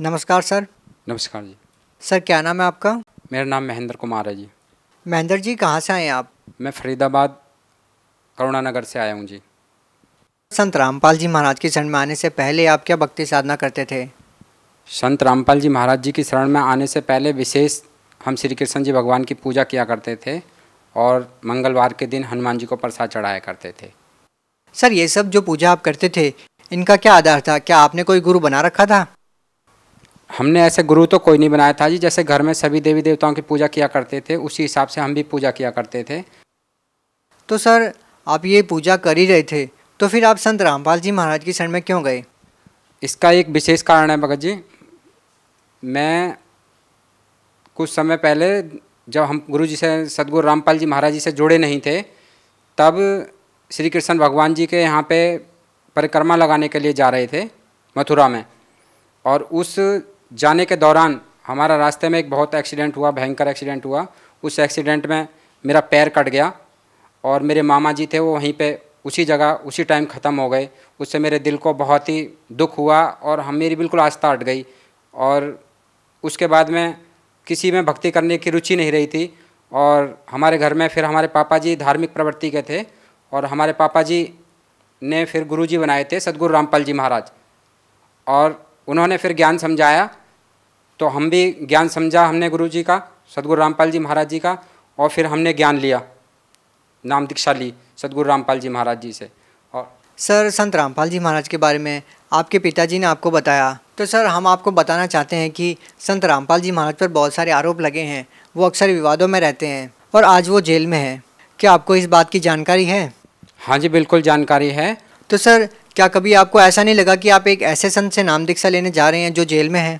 नमस्कार सर नमस्कार जी सर क्या नाम है आपका मेरा नाम महेंद्र कुमार है जी महेंद्र जी कहाँ से आए हैं आप मैं फरीदाबाद करुणानगर से आया हूँ जी संत रामपाल जी महाराज की शरण में आने से पहले आप क्या भक्ति साधना करते थे संत रामपाल जी महाराज जी की शरण में आने से पहले विशेष हम श्री कृष्ण जी भगवान की पूजा किया करते थे और मंगलवार के दिन हनुमान जी को प्रसाद चढ़ाया करते थे सर ये सब जो पूजा आप करते थे इनका क्या आधार था क्या आपने कोई गुरु बना रखा था हमने ऐसे गुरु तो कोई नहीं बनाया था जी जैसे घर में सभी देवी देवताओं की पूजा किया करते थे उसी हिसाब से हम भी पूजा किया करते थे तो सर आप ये पूजा कर ही रहे थे तो फिर आप संत रामपाल जी महाराज की शरण में क्यों गए इसका एक विशेष कारण है भगत जी मैं कुछ समय पहले जब हम गुरु जी से सदगुरु रामपाल जी महाराज जी से जुड़े नहीं थे तब श्री कृष्ण भगवान जी के यहाँ पे परिक्रमा लगाने के लिए जा रहे थे मथुरा में और उस जाने के दौरान हमारा रास्ते में एक बहुत एक्सीडेंट हुआ भयंकर एक्सीडेंट हुआ उस एक्सीडेंट में मेरा पैर कट गया और मेरे मामा जी थे वो वहीं पे उसी जगह उसी टाइम ख़त्म हो गए उससे मेरे दिल को बहुत ही दुख हुआ और हम मेरी बिल्कुल आस्था हट गई और उसके बाद में किसी में भक्ति करने की रुचि नहीं रही थी और हमारे घर में फिर हमारे पापा जी धार्मिक प्रवृत्ति के थे और हमारे पापा जी ने फिर गुरुजी बनाए थे सदगुरु रामपाल जी महाराज और उन्होंने फिर ज्ञान समझाया तो हम भी ज्ञान समझा हमने गुरु जी का सदगुरु रामपाल जी महाराज जी का और फिर हमने ज्ञान लिया नाम दीक्षा ली सदगुरु रामपाल जी महाराज जी से और सर संत रामपाल जी महाराज के बारे में आपके पिताजी ने आपको बताया तो सर हम आपको बताना चाहते हैं कि संत रामपाल जी महाराज पर बहुत सारे आरोप लगे हैं वो अक्सर विवादों में रहते हैं और आज वो जेल में है क्या आपको इस बात की जानकारी है हाँ जी बिल्कुल जानकारी है तो सर क्या कभी आपको ऐसा नहीं लगा कि आप एक ऐसे संत से नाम दीक्षा लेने जा रहे हैं जो जेल में है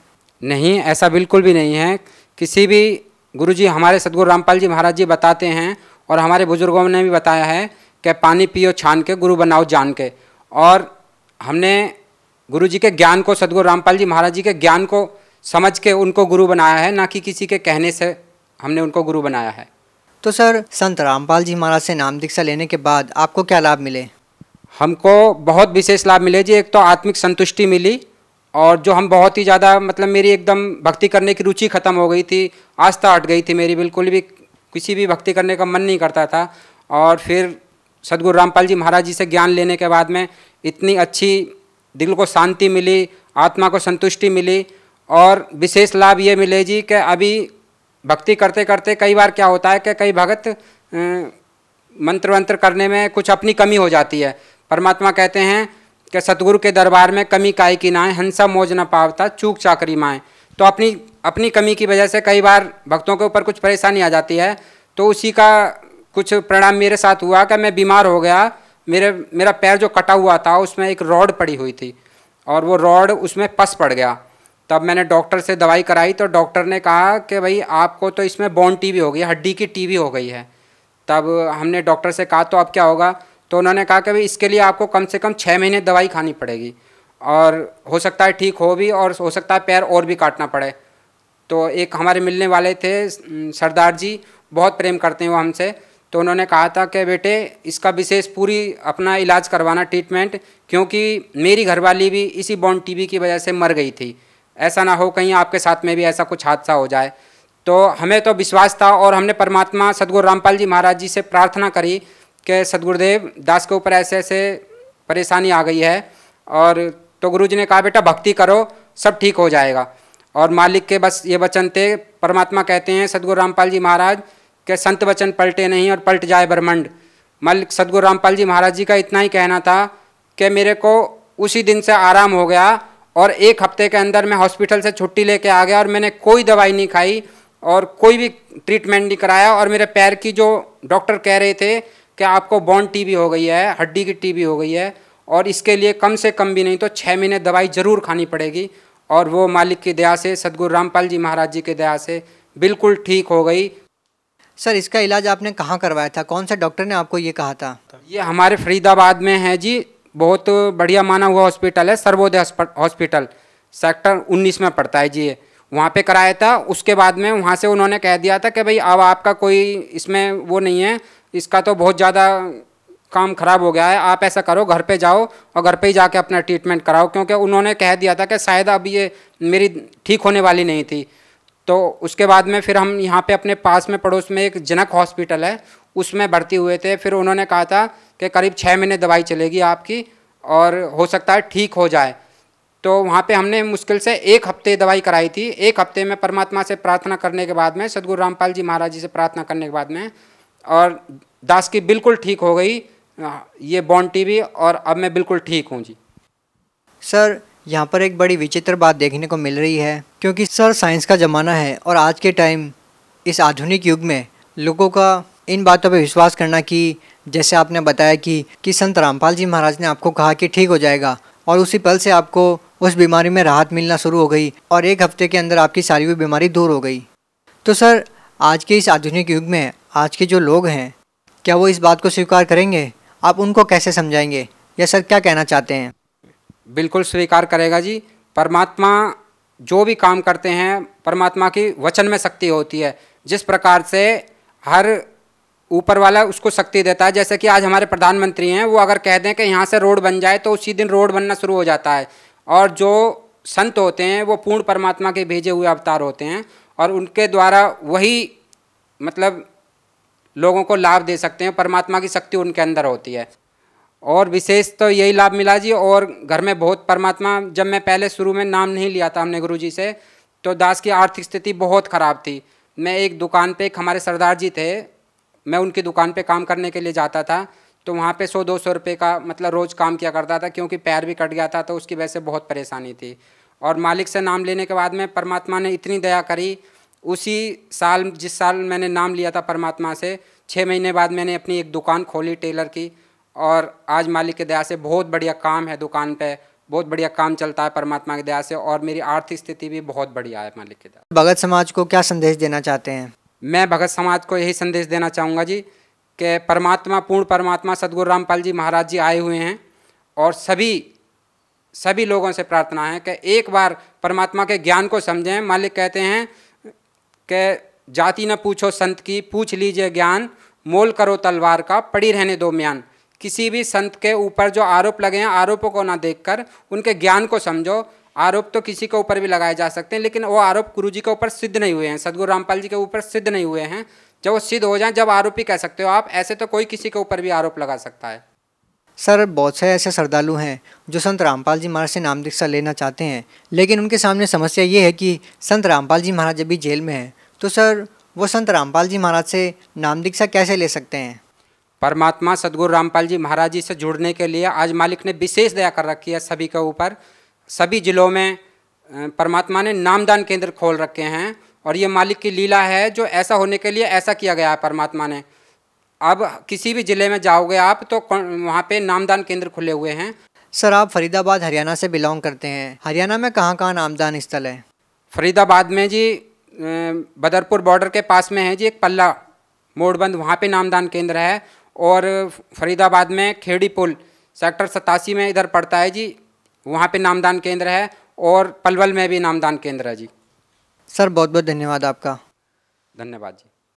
नहीं ऐसा बिल्कुल भी नहीं है किसी भी गुरु जी हमारे सदगुरु रामपाल जी महाराज जी बताते हैं और हमारे बुजुर्गों ने भी बताया है कि पानी पियो छान के गुरु बनाओ जान के और हमने गुरु जी के ज्ञान को सदगुरु रामपाल जी महाराज जी के ज्ञान को समझ के उनको गुरु बनाया है ना कि किसी के कहने से हमने उनको गुरु बनाया है तो सर संत रामपाल जी महाराज से नाम दीक्षा लेने के बाद आपको क्या लाभ मिले हमको बहुत विशेष लाभ मिले जी एक तो आत्मिक संतुष्टि मिली और जो हम बहुत ही ज़्यादा मतलब मेरी एकदम भक्ति करने की रुचि ख़त्म हो गई थी आस्था हट गई थी मेरी बिल्कुल भी किसी भी भक्ति करने का मन नहीं करता था और फिर सदगुरु रामपाल जी महाराज जी से ज्ञान लेने के बाद में इतनी अच्छी दिल को शांति मिली आत्मा को संतुष्टि मिली और विशेष लाभ ये मिले जी कि अभी भक्ति करते करते कई बार क्या होता है कि कई भगत मंत्र वंत्र करने में कुछ अपनी कमी हो जाती है परमात्मा कहते हैं कि सतगुरु के दरबार में कमी काय की ना हंसा मोज ना पावता चूक चाकरी माएँ तो अपनी अपनी कमी की वजह से कई बार भक्तों के ऊपर कुछ परेशानी आ जाती है तो उसी का कुछ परिणाम मेरे साथ हुआ कि मैं बीमार हो गया मेरे मेरा पैर जो कटा हुआ था उसमें एक रॉड पड़ी हुई थी और वो रॉड उसमें पस पड़ गया तब मैंने डॉक्टर से दवाई कराई तो डॉक्टर ने कहा कि भाई आपको तो इसमें बोन टीवी हो गई हड्डी की टीवी हो गई है तब हमने डॉक्टर से कहा तो अब क्या होगा तो उन्होंने कहा कि भाई इसके लिए आपको कम से कम छः महीने दवाई खानी पड़ेगी और हो सकता है ठीक हो भी और हो सकता है पैर और भी काटना पड़े तो एक हमारे मिलने वाले थे सरदार जी बहुत प्रेम करते हैं वो हमसे तो उन्होंने कहा था कि बेटे इसका विशेष पूरी अपना इलाज करवाना ट्रीटमेंट क्योंकि मेरी घरवाली भी इसी बॉन्ड टीबी की वजह से मर गई थी ऐसा ना हो कहीं आपके साथ में भी ऐसा कुछ हादसा हो जाए तो हमें तो विश्वास था और हमने परमात्मा सदगुरु रामपाल जी महाराज जी से प्रार्थना करी के सदगुरुदेव दास के ऊपर ऐसे ऐसे परेशानी आ गई है और तो गुरु जी ने कहा बेटा भक्ति करो सब ठीक हो जाएगा और मालिक के बस ये वचन थे परमात्मा कहते हैं सदगुरु रामपाल जी महाराज के संत वचन पलटे नहीं और पलट जाए ब्रह्मंड मालिक सदगुरु रामपाल जी महाराज जी का इतना ही कहना था कि मेरे को उसी दिन से आराम हो गया और एक हफ्ते के अंदर मैं हॉस्पिटल से छुट्टी लेके आ गया और मैंने कोई दवाई नहीं खाई और कोई भी ट्रीटमेंट नहीं कराया और मेरे पैर की जो डॉक्टर कह रहे थे कि आपको बॉन टीबी हो गई है हड्डी की टीबी हो गई है और इसके लिए कम से कम भी नहीं तो छः महीने दवाई ज़रूर खानी पड़ेगी और वो मालिक की दया से सदगुरु रामपाल जी महाराज जी की दया से बिल्कुल ठीक हो गई सर इसका इलाज आपने कहाँ करवाया था कौन सा डॉक्टर ने आपको ये कहा था ये हमारे फरीदाबाद में है जी बहुत बढ़िया माना हुआ हॉस्पिटल है सर्वोदय हॉस्पिटल सेक्टर 19 में पड़ता है जी ये वहाँ पर कराया था उसके बाद में वहाँ से उन्होंने कह दिया था कि भाई अब आपका कोई इसमें वो नहीं है इसका तो बहुत ज़्यादा काम खराब हो गया है आप ऐसा करो घर पे जाओ और घर पे ही जाके अपना ट्रीटमेंट कराओ क्योंकि उन्होंने कह दिया था कि शायद अब ये मेरी ठीक होने वाली नहीं थी तो उसके बाद में फिर हम यहाँ पे अपने पास में पड़ोस में एक जनक हॉस्पिटल है उसमें भर्ती हुए थे फिर उन्होंने कहा था कि करीब छः महीने दवाई चलेगी आपकी और हो सकता है ठीक हो जाए तो वहाँ पे हमने मुश्किल से एक हफ्ते दवाई कराई थी एक हफ्ते में परमात्मा से प्रार्थना करने के बाद में सदगुरु रामपाल जी महाराज जी से प्रार्थना करने के बाद में और दास की बिल्कुल ठीक हो गई ये बॉन्ड टीवी और अब मैं बिल्कुल ठीक हूँ जी सर यहाँ पर एक बड़ी विचित्र बात देखने को मिल रही है क्योंकि सर साइंस का ज़माना है और आज के टाइम इस आधुनिक युग में लोगों का इन बातों पर विश्वास करना कि जैसे आपने बताया कि कि संत रामपाल जी महाराज ने आपको कहा कि ठीक हो जाएगा और उसी पल से आपको उस बीमारी में राहत मिलना शुरू हो गई और एक हफ्ते के अंदर आपकी सारी हुई बीमारी दूर हो गई तो सर आज के इस आधुनिक युग में आज के जो लोग हैं क्या वो इस बात को स्वीकार करेंगे आप उनको कैसे समझाएंगे या सर क्या कहना चाहते हैं बिल्कुल स्वीकार करेगा जी परमात्मा जो भी काम करते हैं परमात्मा की वचन में शक्ति होती है जिस प्रकार से हर ऊपर वाला उसको शक्ति देता है जैसे कि आज हमारे प्रधानमंत्री हैं वो अगर कह दें कि यहाँ से रोड बन जाए तो उसी दिन रोड बनना शुरू हो जाता है और जो संत होते हैं वो पूर्ण परमात्मा के भेजे हुए अवतार होते हैं और उनके द्वारा वही मतलब लोगों को लाभ दे सकते हैं परमात्मा की शक्ति उनके अंदर होती है और विशेष तो यही लाभ मिला जी और घर में बहुत परमात्मा जब मैं पहले शुरू में नाम नहीं लिया था हमने गुरु जी से तो दास की आर्थिक स्थिति बहुत ख़राब थी मैं एक दुकान पे हमारे सरदार जी थे मैं उनकी दुकान पे काम करने के लिए जाता था तो वहाँ पे सौ दो सौ रुपये का मतलब रोज़ काम किया करता था क्योंकि पैर भी कट गया था तो उसकी वजह से बहुत परेशानी थी और मालिक से नाम लेने के बाद में परमात्मा ने इतनी दया करी उसी साल जिस साल मैंने नाम लिया था परमात्मा से छः महीने बाद मैंने अपनी एक दुकान खोली टेलर की और आज मालिक की दया से बहुत बढ़िया काम है दुकान पे बहुत बढ़िया काम चलता है परमात्मा की दया से और मेरी आर्थिक स्थिति भी बहुत बढ़िया है मालिक की दया भगत समाज को क्या संदेश देना चाहते हैं मैं भगत समाज को यही संदेश देना चाहूँगा जी कि परमात्मा पूर्ण परमात्मा सदगुरु रामपाल जी महाराज जी आए हुए हैं और सभी सभी लोगों से प्रार्थना है कि एक बार परमात्मा के ज्ञान को समझें मालिक कहते हैं के जाति न पूछो संत की पूछ लीजिए ज्ञान मोल करो तलवार का पड़ी रहने दो म्यान किसी भी संत के ऊपर जो आरोप लगे हैं आरोपों को ना देखकर उनके ज्ञान को समझो आरोप तो किसी के ऊपर भी लगाए जा सकते हैं लेकिन वो आरोप गुरु जी के ऊपर सिद्ध नहीं हुए हैं सदगुरु रामपाल जी के ऊपर सिद्ध नहीं हुए हैं जब वो सिद्ध हो जाए जब आरोपी कह सकते हो आप ऐसे तो कोई किसी के ऊपर भी आरोप लगा सकता है सर बहुत से ऐसे श्रद्धालु हैं जो संत रामपाल जी महाराज से नाम दीक्षा लेना चाहते हैं लेकिन उनके सामने समस्या ये है कि संत रामपाल जी महाराज अभी जेल में हैं तो सर वो संत रामपाल जी महाराज से नाम दीक्षा कैसे ले सकते हैं परमात्मा सदगुरु रामपाल जी महाराज जी से जुड़ने के लिए आज मालिक ने विशेष दया कर रखी है सभी के ऊपर सभी जिलों में परमात्मा ने नामदान केंद्र खोल रखे हैं और ये मालिक की लीला है जो ऐसा होने के लिए ऐसा किया गया है परमात्मा ने अब किसी भी ज़िले में जाओगे आप तो वहाँ पे नामदान केंद्र खुले हुए हैं सर आप फरीदाबाद हरियाणा से बिलोंग करते हैं हरियाणा में कहाँ कहाँ नामदान स्थल है फरीदाबाद में जी बदरपुर बॉर्डर के पास में है जी एक पल्ला मोड़बंद वहाँ पे नामदान केंद्र है और फरीदाबाद में खेड़ी पुल सेक्टर सतासी में इधर पड़ता है जी वहाँ पे नामदान केंद्र है और पलवल में भी नामदान केंद्र है जी सर बहुत बहुत धन्यवाद आपका धन्यवाद जी